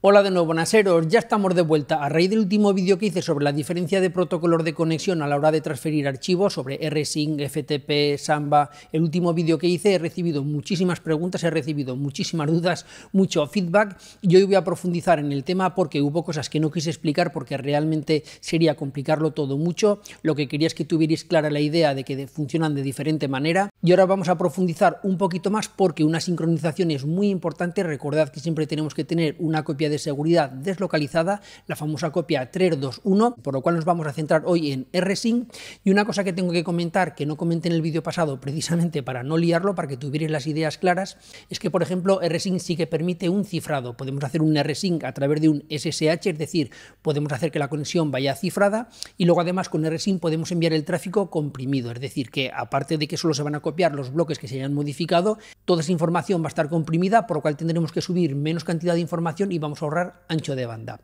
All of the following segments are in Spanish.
Hola de nuevo, naseros, ya estamos de vuelta. A raíz del último vídeo que hice sobre la diferencia de protocolos de conexión a la hora de transferir archivos sobre rsync, FTP, Samba, el último vídeo que hice he recibido muchísimas preguntas, he recibido muchísimas dudas, mucho feedback y hoy voy a profundizar en el tema porque hubo cosas que no quise explicar porque realmente sería complicarlo todo mucho. Lo que quería es que tuvierais clara la idea de que funcionan de diferente manera y ahora vamos a profundizar un poquito más porque una sincronización es muy importante. Recordad que siempre tenemos que tener una copia de seguridad deslocalizada, la famosa copia 321, por lo cual nos vamos a centrar hoy en rsync. Y una cosa que tengo que comentar, que no comenté en el vídeo pasado precisamente para no liarlo, para que tuvieras las ideas claras, es que por ejemplo rsync sí que permite un cifrado. Podemos hacer un rsync a través de un SSH, es decir, podemos hacer que la conexión vaya cifrada y luego además con rsync podemos enviar el tráfico comprimido, es decir, que aparte de que solo se van a copiar los bloques que se hayan modificado, toda esa información va a estar comprimida, por lo cual tendremos que subir menos cantidad de información y vamos ahorrar ancho de banda.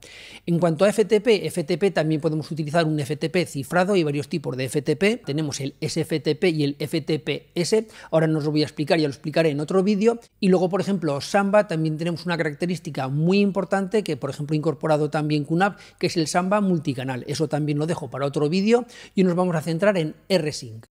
En cuanto a FTP, FTP también podemos utilizar un FTP cifrado y varios tipos de FTP. Tenemos el SFTP y el FTPS. Ahora no lo voy a explicar, y lo explicaré en otro vídeo. Y luego, por ejemplo, Samba también tenemos una característica muy importante que, por ejemplo, incorporado también QNAP, que es el Samba multicanal. Eso también lo dejo para otro vídeo y nos vamos a centrar en RSync.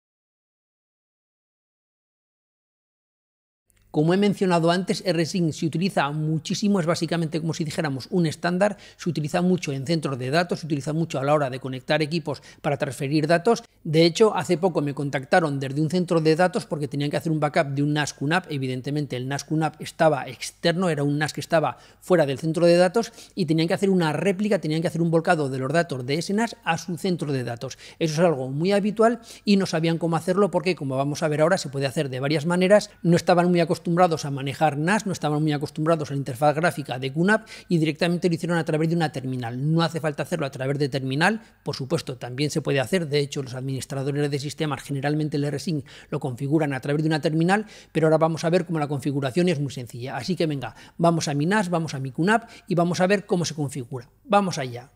Como he mencionado antes, rsync se utiliza muchísimo, es básicamente como si dijéramos un estándar, se utiliza mucho en centros de datos, se utiliza mucho a la hora de conectar equipos para transferir datos. De hecho, hace poco me contactaron desde un centro de datos porque tenían que hacer un backup de un NAS CUNAP, Evidentemente, el NAS CUNAP estaba externo, era un NAS que estaba fuera del centro de datos y tenían que hacer una réplica, tenían que hacer un volcado de los datos de ese NAS a su centro de datos. Eso es algo muy habitual y no sabían cómo hacerlo porque, como vamos a ver ahora, se puede hacer de varias maneras. No estaban muy acostumbrados acostumbrados a manejar NAS, no estaban muy acostumbrados a la interfaz gráfica de QNAP y directamente lo hicieron a través de una terminal. No hace falta hacerlo a través de terminal, por supuesto, también se puede hacer. De hecho, los administradores de sistemas, generalmente el RSync, lo configuran a través de una terminal, pero ahora vamos a ver cómo la configuración es muy sencilla. Así que venga, vamos a mi NAS, vamos a mi QNAP y vamos a ver cómo se configura. Vamos allá.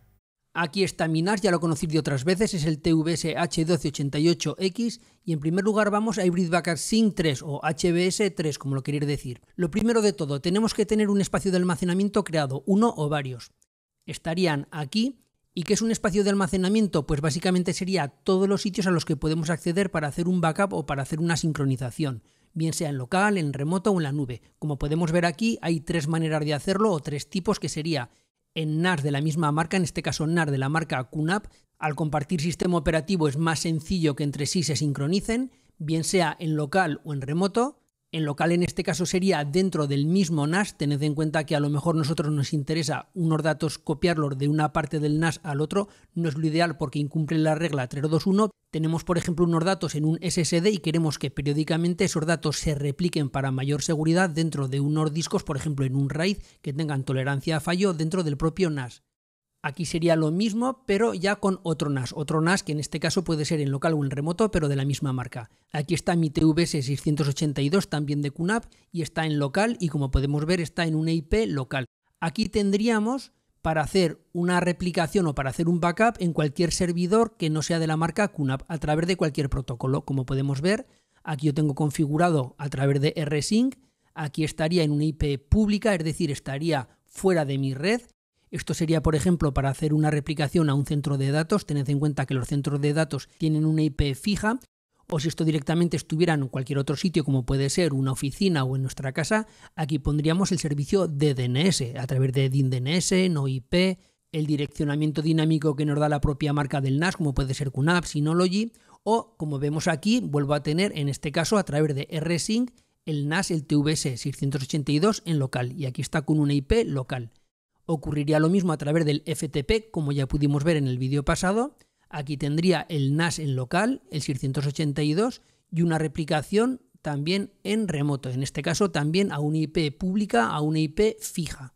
Aquí está Minas, ya lo conocí de otras veces, es el TVS H1288X y en primer lugar vamos a Hybrid Backup Sync 3 o HBS 3, como lo queréis decir. Lo primero de todo, tenemos que tener un espacio de almacenamiento creado, uno o varios. Estarían aquí. ¿Y qué es un espacio de almacenamiento? Pues básicamente sería todos los sitios a los que podemos acceder para hacer un backup o para hacer una sincronización, bien sea en local, en remoto o en la nube. Como podemos ver aquí, hay tres maneras de hacerlo o tres tipos que sería en NAS de la misma marca, en este caso NAS de la marca QNAP, al compartir sistema operativo es más sencillo que entre sí se sincronicen, bien sea en local o en remoto, en local en este caso sería dentro del mismo NAS, tened en cuenta que a lo mejor nosotros nos interesa unos datos copiarlos de una parte del NAS al otro, no es lo ideal porque incumple la regla 321 Tenemos por ejemplo unos datos en un SSD y queremos que periódicamente esos datos se repliquen para mayor seguridad dentro de unos discos, por ejemplo en un RAID, que tengan tolerancia a fallo dentro del propio NAS. Aquí sería lo mismo, pero ya con otro NAS. Otro NAS que en este caso puede ser en local o en remoto, pero de la misma marca. Aquí está mi TVS 682, también de QNAP, y está en local y como podemos ver está en una IP local. Aquí tendríamos para hacer una replicación o para hacer un backup en cualquier servidor que no sea de la marca QNAP a través de cualquier protocolo. Como podemos ver, aquí yo tengo configurado a través de RSync, aquí estaría en una IP pública, es decir, estaría fuera de mi red esto sería, por ejemplo, para hacer una replicación a un centro de datos. Tened en cuenta que los centros de datos tienen una IP fija, o si esto directamente estuviera en cualquier otro sitio, como puede ser una oficina o en nuestra casa, aquí pondríamos el servicio de DNS, a través de DIN DNS, no IP, el direccionamiento dinámico que nos da la propia marca del NAS, como puede ser QNAP, Synology, o como vemos aquí, vuelvo a tener en este caso a través de RSync el NAS, el TVS 682 en local, y aquí está con una IP local. Ocurriría lo mismo a través del FTP, como ya pudimos ver en el vídeo pasado. Aquí tendría el NAS en local, el 682, y una replicación también en remoto, en este caso también a una IP pública, a una IP fija.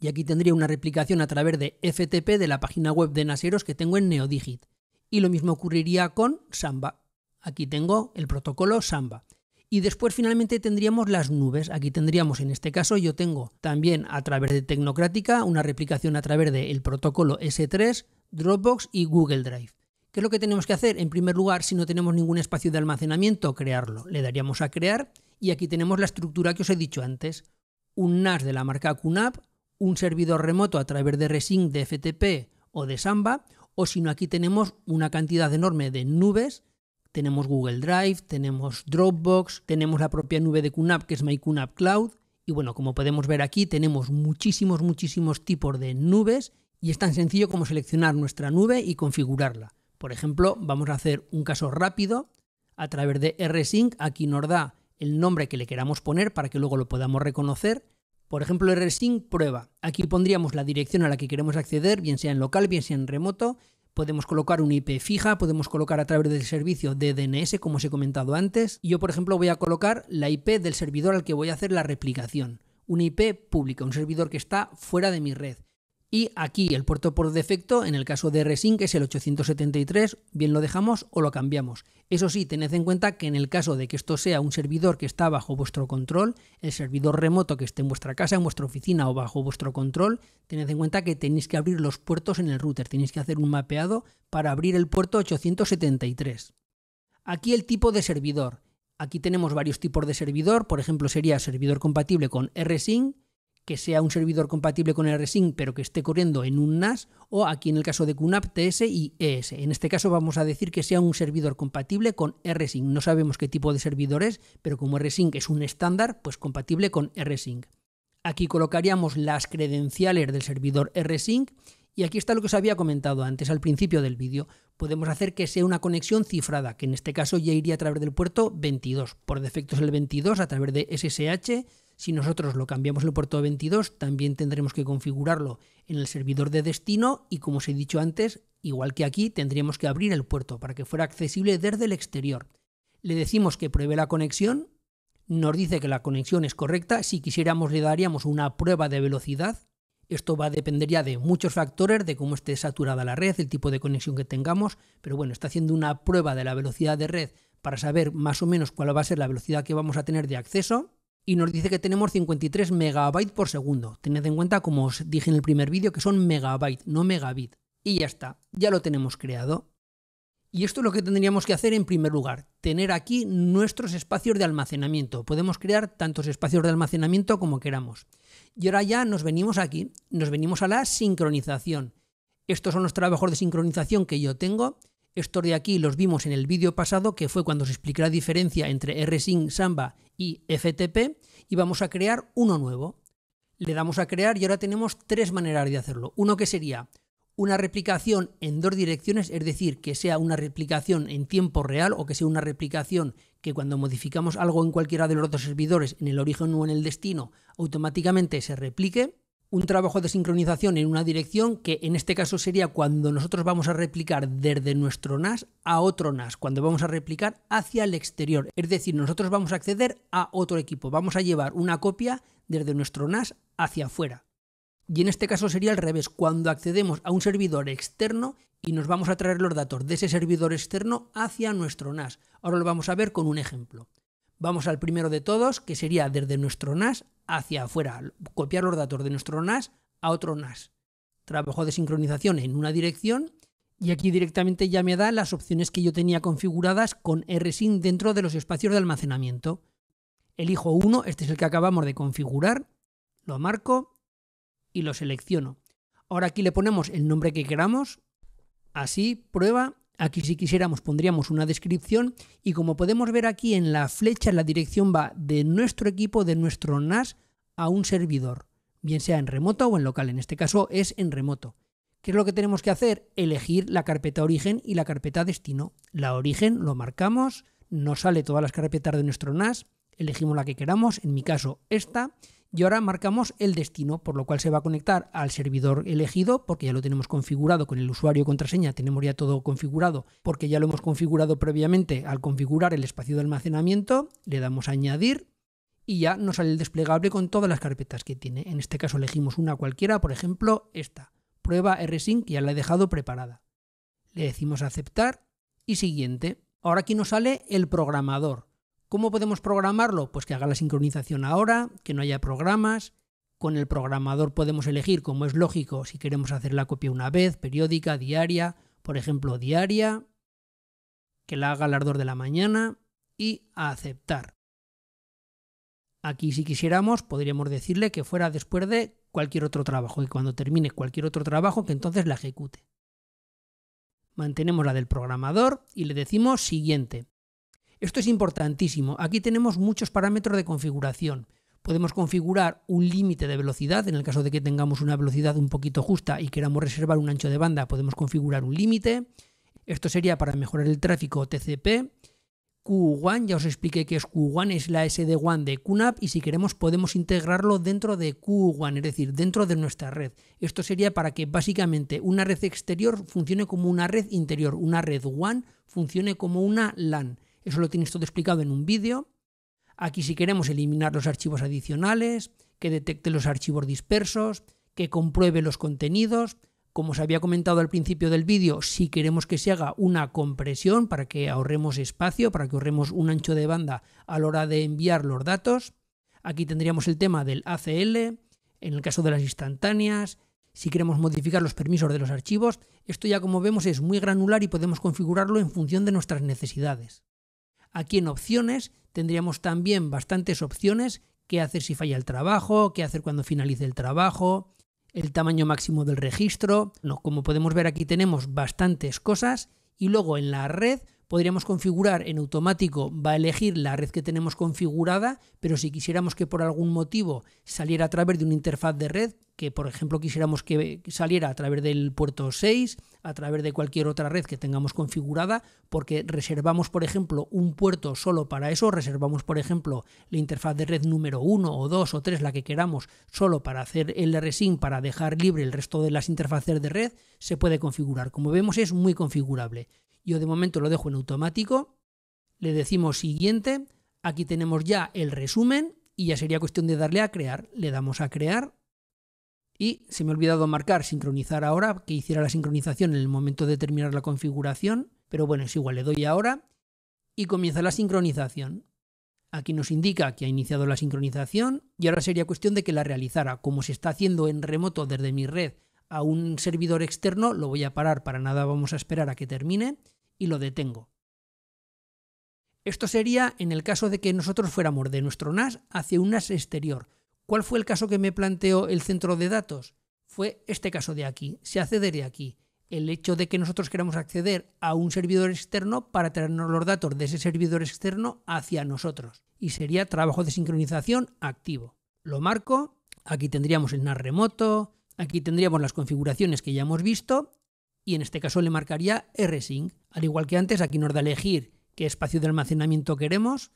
Y aquí tendría una replicación a través de FTP de la página web de Naseros que tengo en Neodigit. Y lo mismo ocurriría con Samba. Aquí tengo el protocolo Samba. Y después finalmente tendríamos las nubes. Aquí tendríamos, en este caso, yo tengo también a través de Tecnocrática una replicación a través del el protocolo S3, Dropbox y Google Drive. ¿Qué es lo que tenemos que hacer? En primer lugar, si no tenemos ningún espacio de almacenamiento, crearlo. Le daríamos a crear y aquí tenemos la estructura que os he dicho antes. Un NAS de la marca QNAP, un servidor remoto a través de Resync de FTP o de Samba, o si no, aquí tenemos una cantidad enorme de nubes tenemos Google Drive, tenemos Dropbox, tenemos la propia nube de QNAP que es My Cloud. Y bueno, como podemos ver aquí, tenemos muchísimos, muchísimos tipos de nubes y es tan sencillo como seleccionar nuestra nube y configurarla. Por ejemplo, vamos a hacer un caso rápido a través de RSync. Aquí nos da el nombre que le queramos poner para que luego lo podamos reconocer. Por ejemplo, RSync prueba. Aquí pondríamos la dirección a la que queremos acceder, bien sea en local, bien sea en remoto, Podemos colocar una IP fija, podemos colocar a través del servicio de DNS, como os he comentado antes. yo, por ejemplo, voy a colocar la IP del servidor al que voy a hacer la replicación. Una IP pública, un servidor que está fuera de mi red. Y aquí el puerto por defecto, en el caso de que es el 873, bien lo dejamos o lo cambiamos. Eso sí, tened en cuenta que en el caso de que esto sea un servidor que está bajo vuestro control, el servidor remoto que esté en vuestra casa, en vuestra oficina o bajo vuestro control, tened en cuenta que tenéis que abrir los puertos en el router, tenéis que hacer un mapeado para abrir el puerto 873. Aquí el tipo de servidor. Aquí tenemos varios tipos de servidor, por ejemplo sería servidor compatible con RSync, que sea un servidor compatible con RSync pero que esté corriendo en un NAS o aquí en el caso de QNAP TS y ES. En este caso vamos a decir que sea un servidor compatible con RSync. No sabemos qué tipo de servidor es, pero como RSync es un estándar, pues compatible con RSync. Aquí colocaríamos las credenciales del servidor RSync y aquí está lo que os había comentado antes al principio del vídeo. Podemos hacer que sea una conexión cifrada, que en este caso ya iría a través del puerto 22. Por defecto es el 22 a través de SSH. Si nosotros lo cambiamos el puerto 22, también tendremos que configurarlo en el servidor de destino y como os he dicho antes, igual que aquí, tendríamos que abrir el puerto para que fuera accesible desde el exterior. Le decimos que pruebe la conexión, nos dice que la conexión es correcta, si quisiéramos le daríamos una prueba de velocidad, esto va a depender ya de muchos factores, de cómo esté saturada la red, el tipo de conexión que tengamos, pero bueno, está haciendo una prueba de la velocidad de red para saber más o menos cuál va a ser la velocidad que vamos a tener de acceso y nos dice que tenemos 53 megabytes por segundo. Tened en cuenta, como os dije en el primer vídeo, que son megabytes, no megabit. Y ya está, ya lo tenemos creado. Y esto es lo que tendríamos que hacer en primer lugar, tener aquí nuestros espacios de almacenamiento. Podemos crear tantos espacios de almacenamiento como queramos. Y ahora ya nos venimos aquí, nos venimos a la sincronización. Estos son los trabajos de sincronización que yo tengo. Estos de aquí los vimos en el vídeo pasado, que fue cuando se expliqué la diferencia entre rsync, Samba y FTP, y vamos a crear uno nuevo. Le damos a crear y ahora tenemos tres maneras de hacerlo. Uno que sería una replicación en dos direcciones, es decir, que sea una replicación en tiempo real o que sea una replicación que cuando modificamos algo en cualquiera de los dos servidores, en el origen o en el destino, automáticamente se replique. Un trabajo de sincronización en una dirección que en este caso sería cuando nosotros vamos a replicar desde nuestro NAS a otro NAS, cuando vamos a replicar hacia el exterior. Es decir, nosotros vamos a acceder a otro equipo, vamos a llevar una copia desde nuestro NAS hacia afuera. Y en este caso sería al revés, cuando accedemos a un servidor externo y nos vamos a traer los datos de ese servidor externo hacia nuestro NAS. Ahora lo vamos a ver con un ejemplo. Vamos al primero de todos, que sería desde nuestro NAS hacia afuera, copiar los datos de nuestro NAS a otro NAS. Trabajo de sincronización en una dirección y aquí directamente ya me da las opciones que yo tenía configuradas con rsync dentro de los espacios de almacenamiento. Elijo uno, este es el que acabamos de configurar, lo marco y lo selecciono. Ahora aquí le ponemos el nombre que queramos, así, prueba. Aquí si quisiéramos pondríamos una descripción y como podemos ver aquí en la flecha la dirección va de nuestro equipo, de nuestro NAS a un servidor, bien sea en remoto o en local, en este caso es en remoto. ¿Qué es lo que tenemos que hacer? Elegir la carpeta origen y la carpeta destino. La origen lo marcamos, nos sale todas las carpetas de nuestro NAS, elegimos la que queramos, en mi caso esta, y ahora marcamos el destino, por lo cual se va a conectar al servidor elegido, porque ya lo tenemos configurado con el usuario y contraseña, tenemos ya todo configurado, porque ya lo hemos configurado previamente al configurar el espacio de almacenamiento, le damos a añadir y ya nos sale el desplegable con todas las carpetas que tiene. En este caso elegimos una cualquiera, por ejemplo, esta, prueba rsync, ya la he dejado preparada. Le decimos aceptar y siguiente. Ahora aquí nos sale el programador. ¿Cómo podemos programarlo? Pues que haga la sincronización ahora, que no haya programas. Con el programador podemos elegir, como es lógico, si queremos hacer la copia una vez, periódica, diaria, por ejemplo, diaria, que la haga al ardor de la mañana y aceptar. Aquí si quisiéramos podríamos decirle que fuera después de cualquier otro trabajo y cuando termine cualquier otro trabajo que entonces la ejecute. Mantenemos la del programador y le decimos siguiente. Esto es importantísimo. Aquí tenemos muchos parámetros de configuración. Podemos configurar un límite de velocidad, en el caso de que tengamos una velocidad un poquito justa y queramos reservar un ancho de banda, podemos configurar un límite. Esto sería para mejorar el tráfico TCP. Q1, ya os expliqué que es Q1, es la SD1 de QNAP y si queremos podemos integrarlo dentro de Q1, es decir, dentro de nuestra red. Esto sería para que básicamente una red exterior funcione como una red interior, una red WAN funcione como una LAN. Eso lo tienes todo explicado en un vídeo. Aquí si queremos eliminar los archivos adicionales, que detecte los archivos dispersos, que compruebe los contenidos. Como os había comentado al principio del vídeo, si queremos que se haga una compresión para que ahorremos espacio, para que ahorremos un ancho de banda a la hora de enviar los datos. Aquí tendríamos el tema del ACL, en el caso de las instantáneas, si queremos modificar los permisos de los archivos. Esto ya como vemos es muy granular y podemos configurarlo en función de nuestras necesidades. Aquí en opciones tendríamos también bastantes opciones, qué hacer si falla el trabajo, qué hacer cuando finalice el trabajo, el tamaño máximo del registro. No, como podemos ver aquí tenemos bastantes cosas y luego en la red podríamos configurar en automático, va a elegir la red que tenemos configurada, pero si quisiéramos que por algún motivo saliera a través de una interfaz de red, que por ejemplo quisiéramos que saliera a través del puerto 6, a través de cualquier otra red que tengamos configurada, porque reservamos por ejemplo un puerto solo para eso, reservamos por ejemplo la interfaz de red número 1 o 2 o 3, la que queramos, solo para hacer el resync para dejar libre el resto de las interfaces de red, se puede configurar. Como vemos es muy configurable. Yo de momento lo dejo en automático. Le decimos siguiente. Aquí tenemos ya el resumen y ya sería cuestión de darle a crear. Le damos a crear. Y se me ha olvidado marcar sincronizar ahora, que hiciera la sincronización en el momento de terminar la configuración. Pero bueno, es igual, le doy ahora y comienza la sincronización. Aquí nos indica que ha iniciado la sincronización y ahora sería cuestión de que la realizara. Como se está haciendo en remoto desde mi red a un servidor externo, lo voy a parar, para nada vamos a esperar a que termine y lo detengo. Esto sería en el caso de que nosotros fuéramos de nuestro NAS hacia un NAS exterior. ¿Cuál fue el caso que me planteó el centro de datos? Fue este caso de aquí, se hace aquí. El hecho de que nosotros queramos acceder a un servidor externo para traernos los datos de ese servidor externo hacia nosotros. Y sería trabajo de sincronización activo. Lo marco, aquí tendríamos el NAS remoto, Aquí tendríamos las configuraciones que ya hemos visto y en este caso le marcaría rsync. Al igual que antes, aquí nos da elegir qué espacio de almacenamiento queremos,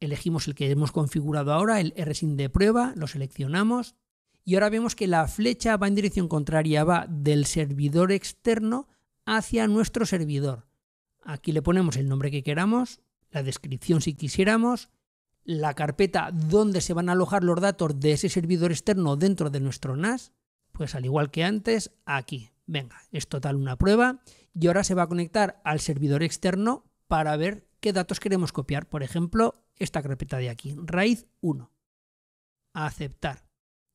elegimos el que hemos configurado ahora, el rsync de prueba, lo seleccionamos y ahora vemos que la flecha va en dirección contraria, va del servidor externo hacia nuestro servidor. Aquí le ponemos el nombre que queramos, la descripción si quisiéramos, la carpeta donde se van a alojar los datos de ese servidor externo dentro de nuestro NAS, pues al igual que antes, aquí. Venga, es total una prueba y ahora se va a conectar al servidor externo para ver qué datos queremos copiar. Por ejemplo, esta carpeta de aquí, raíz 1. Aceptar.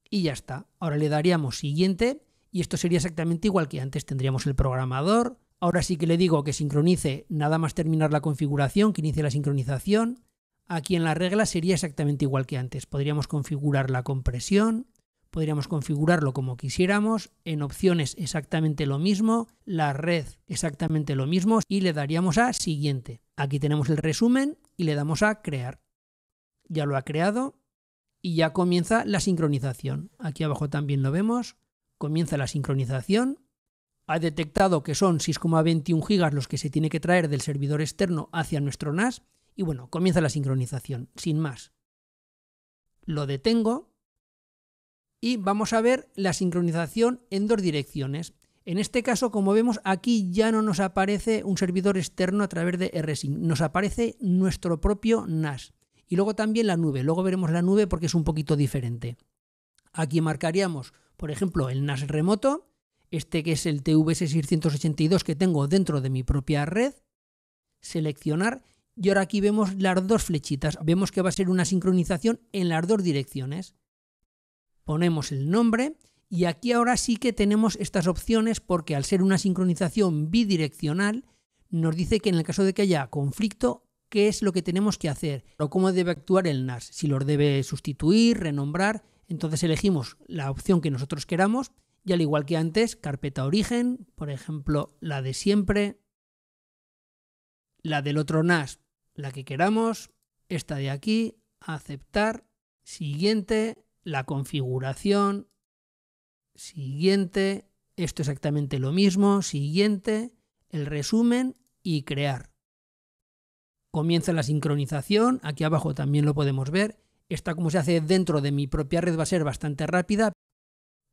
Y ya está. Ahora le daríamos siguiente y esto sería exactamente igual que antes. Tendríamos el programador. Ahora sí que le digo que sincronice nada más terminar la configuración, que inicie la sincronización. Aquí en la regla sería exactamente igual que antes. Podríamos configurar la compresión, podríamos configurarlo como quisiéramos, en opciones exactamente lo mismo, la red exactamente lo mismo y le daríamos a siguiente. Aquí tenemos el resumen y le damos a crear. Ya lo ha creado y ya comienza la sincronización. Aquí abajo también lo vemos, comienza la sincronización. Ha detectado que son 6,21 gigas los que se tiene que traer del servidor externo hacia nuestro NAS y bueno, comienza la sincronización, sin más. Lo detengo y vamos a ver la sincronización en dos direcciones. En este caso, como vemos, aquí ya no nos aparece un servidor externo a través de rsync, nos aparece nuestro propio NAS. Y luego también la nube, luego veremos la nube porque es un poquito diferente. Aquí marcaríamos, por ejemplo, el NAS remoto, este que es el TVS682 que tengo dentro de mi propia red, seleccionar y ahora aquí vemos las dos flechitas, vemos que va a ser una sincronización en las dos direcciones ponemos el nombre y aquí ahora sí que tenemos estas opciones porque al ser una sincronización bidireccional nos dice que en el caso de que haya conflicto, qué es lo que tenemos que hacer o cómo debe actuar el NAS, si los debe sustituir, renombrar, entonces elegimos la opción que nosotros queramos y al igual que antes, carpeta origen, por ejemplo, la de siempre, la del otro NAS, la que queramos, esta de aquí, aceptar, siguiente, la configuración, siguiente, esto exactamente lo mismo, siguiente, el resumen y crear. Comienza la sincronización, aquí abajo también lo podemos ver. está como se hace dentro de mi propia red va a ser bastante rápida.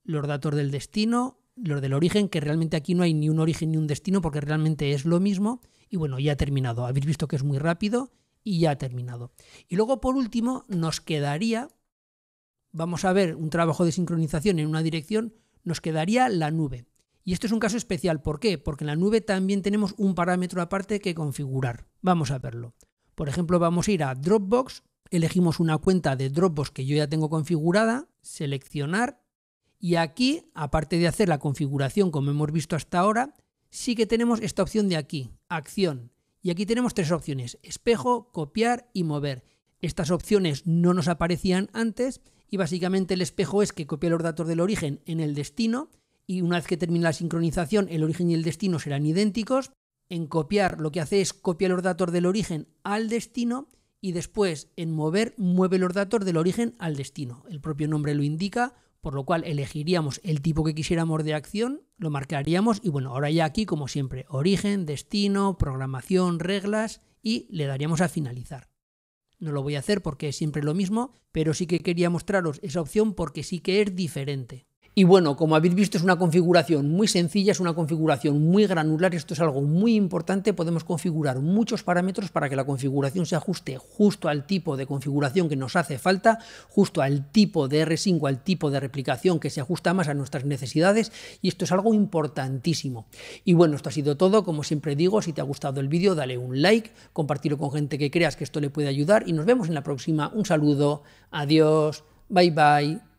Los datos del destino, los del origen, que realmente aquí no hay ni un origen ni un destino porque realmente es lo mismo. Y bueno, ya ha terminado. Habéis visto que es muy rápido y ya ha terminado. Y luego por último nos quedaría vamos a ver un trabajo de sincronización en una dirección, nos quedaría la nube. Y esto es un caso especial, ¿por qué? Porque en la nube también tenemos un parámetro aparte que configurar. Vamos a verlo. Por ejemplo, vamos a ir a Dropbox, elegimos una cuenta de Dropbox que yo ya tengo configurada, seleccionar, y aquí, aparte de hacer la configuración como hemos visto hasta ahora, sí que tenemos esta opción de aquí, acción. Y aquí tenemos tres opciones, espejo, copiar y mover. Estas opciones no nos aparecían antes y básicamente el espejo es que copia los datos del origen en el destino y una vez que termina la sincronización el origen y el destino serán idénticos. En copiar lo que hace es copiar los datos del origen al destino y después en mover mueve los datos del origen al destino. El propio nombre lo indica, por lo cual elegiríamos el tipo que quisiéramos de acción, lo marcaríamos y bueno, ahora ya aquí como siempre, origen, destino, programación, reglas y le daríamos a finalizar no lo voy a hacer porque es siempre lo mismo, pero sí que quería mostraros esa opción porque sí que es diferente. Y bueno, como habéis visto, es una configuración muy sencilla, es una configuración muy granular, esto es algo muy importante, podemos configurar muchos parámetros para que la configuración se ajuste justo al tipo de configuración que nos hace falta, justo al tipo de R5, al tipo de replicación que se ajusta más a nuestras necesidades y esto es algo importantísimo. Y bueno, esto ha sido todo, como siempre digo, si te ha gustado el vídeo dale un like, compartirlo con gente que creas que esto le puede ayudar y nos vemos en la próxima. Un saludo, adiós, bye bye.